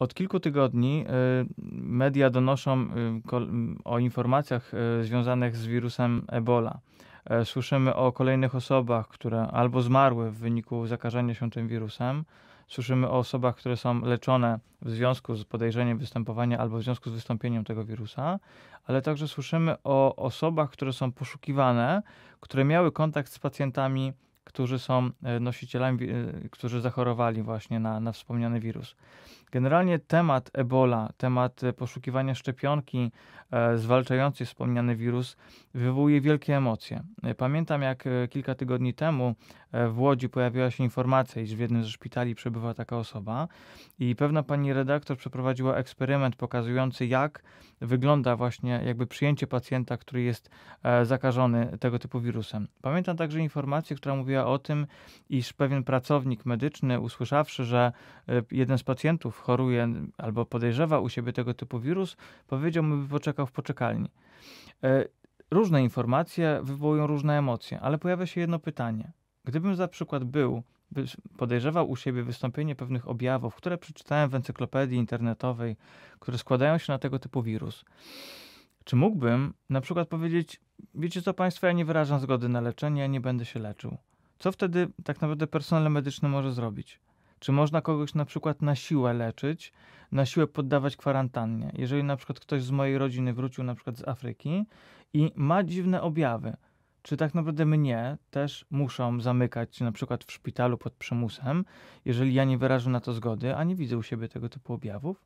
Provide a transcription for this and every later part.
Od kilku tygodni y, media donoszą y, o informacjach y, związanych z wirusem Ebola. E, słyszymy o kolejnych osobach, które albo zmarły w wyniku zakażenia się tym wirusem, słyszymy o osobach, które są leczone w związku z podejrzeniem występowania albo w związku z wystąpieniem tego wirusa, ale także słyszymy o osobach, które są poszukiwane, które miały kontakt z pacjentami którzy są e, nosicielami, e, którzy zachorowali właśnie na, na wspomniany wirus. Generalnie temat ebola, temat e, poszukiwania szczepionki zwalczającej wspomniany wirus wywołuje wielkie emocje. Pamiętam jak kilka tygodni temu E, w Łodzi pojawiła się informacja, iż w jednym ze szpitali przebywa taka osoba i pewna pani redaktor przeprowadziła eksperyment pokazujący, jak wygląda właśnie jakby przyjęcie pacjenta, który jest e, zakażony tego typu wirusem. Pamiętam także informację, która mówiła o tym, iż pewien pracownik medyczny, usłyszawszy, że e, jeden z pacjentów choruje albo podejrzewa u siebie tego typu wirus, powiedział, by poczekał w poczekalni różne informacje wywołują różne emocje, ale pojawia się jedno pytanie. Gdybym za przykład był, podejrzewał u siebie wystąpienie pewnych objawów, które przeczytałem w encyklopedii internetowej, które składają się na tego typu wirus, czy mógłbym na przykład powiedzieć, wiecie co państwo, ja nie wyrażam zgody na leczenie, ja nie będę się leczył. Co wtedy tak naprawdę personel medyczny może zrobić? Czy można kogoś na przykład na siłę leczyć, na siłę poddawać kwarantannie? Jeżeli na przykład ktoś z mojej rodziny wrócił na przykład z Afryki i ma dziwne objawy, czy tak naprawdę mnie też muszą zamykać, na przykład w szpitalu pod przymusem, jeżeli ja nie wyrażę na to zgody, a nie widzę u siebie tego typu objawów?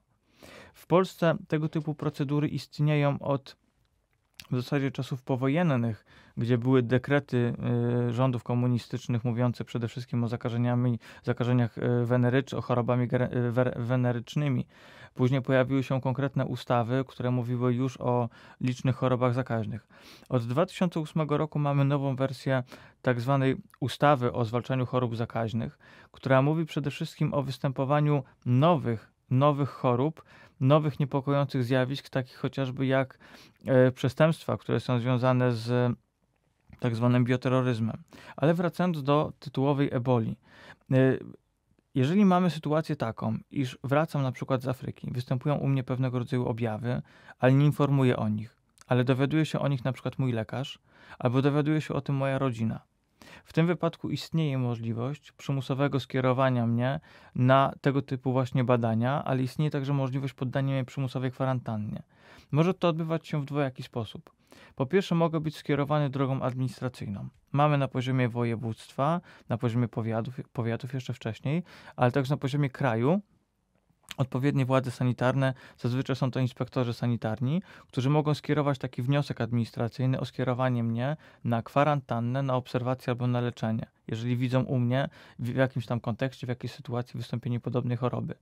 W Polsce tego typu procedury istnieją od w zasadzie czasów powojennych, gdzie były dekrety y, rządów komunistycznych mówiące przede wszystkim o zakażeniami, zakażeniach y, wenerycznych, o chorobami y, wenerycznymi. Później pojawiły się konkretne ustawy, które mówiły już o licznych chorobach zakaźnych. Od 2008 roku mamy nową wersję tak zwanej ustawy o zwalczaniu chorób zakaźnych, która mówi przede wszystkim o występowaniu nowych nowych chorób, nowych niepokojących zjawisk, takich chociażby jak e, przestępstwa, które są związane z tak zwanym bioterroryzmem. Ale wracając do tytułowej eboli. E, jeżeli mamy sytuację taką, iż wracam na przykład z Afryki, występują u mnie pewnego rodzaju objawy, ale nie informuję o nich, ale dowiaduje się o nich na przykład mój lekarz, albo dowiaduje się o tym moja rodzina, w tym wypadku istnieje możliwość przymusowego skierowania mnie na tego typu właśnie badania, ale istnieje także możliwość poddania mnie przymusowej kwarantannie. Może to odbywać się w dwojaki sposób. Po pierwsze, mogę być skierowany drogą administracyjną. Mamy na poziomie województwa, na poziomie powiatów, powiatów jeszcze wcześniej, ale także na poziomie kraju odpowiednie władze sanitarne, zazwyczaj są to inspektorzy sanitarni, którzy mogą skierować taki wniosek administracyjny o skierowanie mnie na kwarantannę, na obserwację albo na leczenie, jeżeli widzą u mnie w jakimś tam kontekście, w jakiej sytuacji wystąpienie podobnej choroby.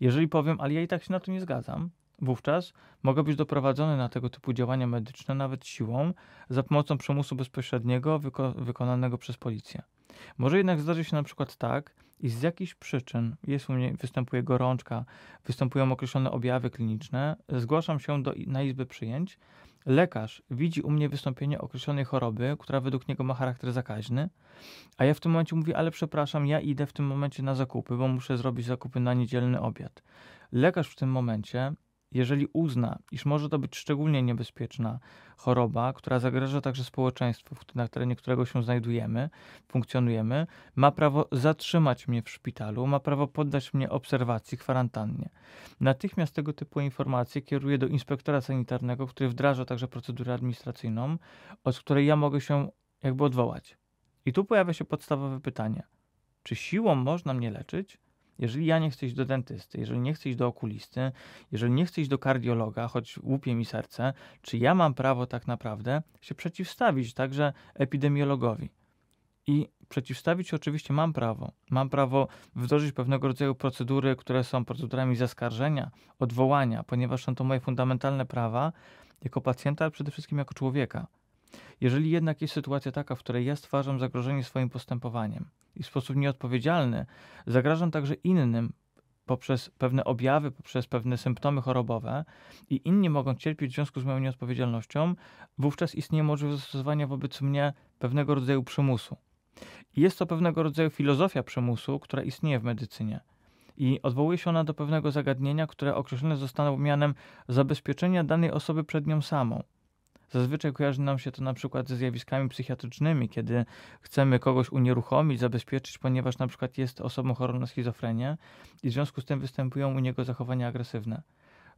Jeżeli powiem, ale ja i tak się na to nie zgadzam, Wówczas mogę być doprowadzony na tego typu działania medyczne nawet siłą, za pomocą przymusu bezpośredniego wyko- wykonanego przez policję. Może jednak zdarzy się na przykład tak, i z jakichś przyczyn jest u mnie, występuje gorączka, występują określone objawy kliniczne, zgłaszam się do, na izbę przyjęć, lekarz widzi u mnie wystąpienie określonej choroby, która według niego ma charakter zakaźny, a ja w tym momencie mówię, ale przepraszam, ja idę w tym momencie na zakupy, bo muszę zrobić zakupy na niedzielny obiad. Lekarz w tym momencie jeżeli uzna, iż może to być szczególnie niebezpieczna choroba, która zagraża także społeczeństwu, na terenie którego się znajdujemy, funkcjonujemy, ma prawo zatrzymać mnie w szpitalu, ma prawo poddać mnie obserwacji, kwarantannie. Natychmiast tego typu informacje kieruję do inspektora sanitarnego, który wdraża także procedurę administracyjną, od której ja mogę się jakby odwołać. I tu pojawia się podstawowe pytanie: czy siłą można mnie leczyć? Jeżeli ja nie chcę iść do dentysty, jeżeli nie chcę iść do okulisty, jeżeli nie chcę iść do kardiologa, choć łupie mi serce, czy ja mam prawo tak naprawdę się przeciwstawić także epidemiologowi? I przeciwstawić się oczywiście mam prawo. Mam prawo wdrożyć pewnego rodzaju procedury, które są procedurami zaskarżenia, odwołania, ponieważ są to moje fundamentalne prawa jako pacjenta, ale przede wszystkim jako człowieka. Jeżeli jednak jest sytuacja taka, w której ja stwarzam zagrożenie swoim postępowaniem, i w sposób nieodpowiedzialny zagrażam także innym poprzez pewne objawy, poprzez pewne symptomy chorobowe i inni mogą cierpieć w związku z moją nieodpowiedzialnością, wówczas istnieje możliwość zastosowania wobec mnie pewnego rodzaju przymusu. Jest to pewnego rodzaju filozofia przymusu, która istnieje w medycynie. I odwołuje się ona do pewnego zagadnienia, które określone zostało mianem zabezpieczenia danej osoby przed nią samą. Zazwyczaj kojarzy nam się to na przykład ze zjawiskami psychiatrycznymi, kiedy chcemy kogoś unieruchomić, zabezpieczyć, ponieważ na przykład jest osobą chorą na schizofrenię i w związku z tym występują u niego zachowania agresywne.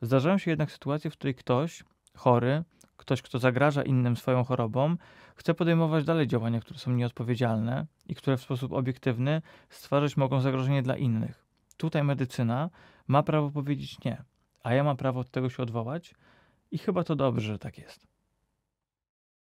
Zdarzają się jednak sytuacje, w której ktoś chory, ktoś, kto zagraża innym swoją chorobą, chce podejmować dalej działania, które są nieodpowiedzialne i które w sposób obiektywny stwarzać mogą zagrożenie dla innych. Tutaj medycyna ma prawo powiedzieć nie, a ja mam prawo od tego się odwołać i chyba to dobrze, że tak jest.